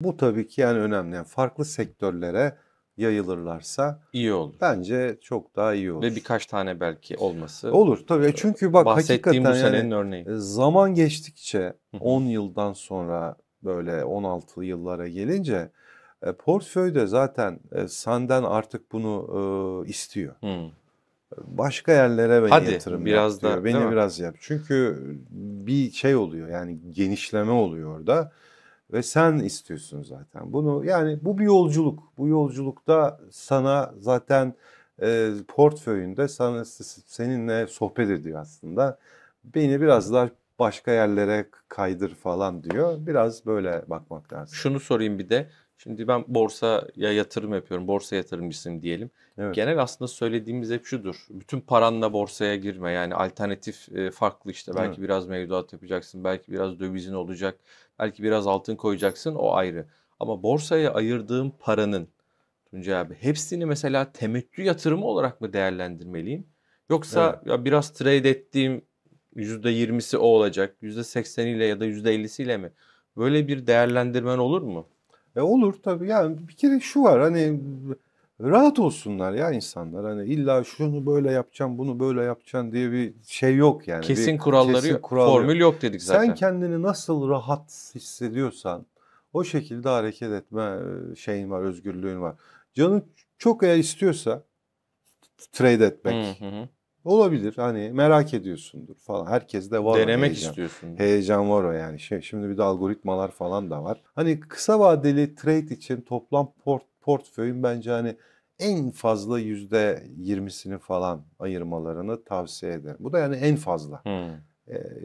Bu tabii ki yani önemli. Yani farklı sektörlere yayılırlarsa iyi olur. Bence çok daha iyi olur. Ve birkaç tane belki olması. Olur tabii. E çünkü bak hakikaten bu senenin yani örneği. E, zaman geçtikçe 10 yıldan sonra böyle 16 yıllara gelince e, portföyde zaten e, senden artık bunu istiyor. Hmm. Başka yerlere ben yatırım biraz yap da, diyor. Beni biraz yap. Çünkü bir şey oluyor yani genişleme oluyor orada ve sen istiyorsun zaten bunu. Yani bu bir yolculuk. Bu yolculukta sana zaten e, portföyünde sana seninle sohbet ediyor aslında. Beni biraz daha başka yerlere kaydır falan diyor. Biraz böyle bakmak lazım. Şunu sorayım bir de Şimdi ben borsaya yatırım yapıyorum. Borsa yatırımcısıyım diyelim. Evet. Genel aslında söylediğimiz hep şudur. Bütün paranla borsaya girme. Yani alternatif e, farklı işte. Belki evet. biraz mevduat yapacaksın. Belki biraz dövizin olacak. Belki biraz altın koyacaksın. O ayrı. Ama borsaya ayırdığım paranın Tuncay abi hepsini mesela temettü yatırımı olarak mı değerlendirmeliyim? Yoksa evet. ya biraz trade ettiğim %20'si o olacak. %80'iyle ya da %50'siyle mi? Böyle bir değerlendirmen olur mu? E olur tabii yani bir kere şu var hani rahat olsunlar ya insanlar. Hani illa şunu böyle yapacağım, bunu böyle yapacağım diye bir şey yok yani. Kesin bir, kuralları kesin kural formül yok. yok dedik zaten. Sen kendini nasıl rahat hissediyorsan o şekilde hareket etme e, şeyin var, özgürlüğün var. Canın çok eğer istiyorsa trade etmek. Hı hı. Olabilir hani merak ediyorsundur falan. Herkes de var. Denemek heyecan. istiyorsun. Heyecan var o yani. Şey, şimdi bir de algoritmalar falan da var. Hani kısa vadeli trade için toplam port, portföyün bence hani en fazla yüzde yirmisini falan ayırmalarını tavsiye ederim. Bu da yani en fazla. Hmm. Ee,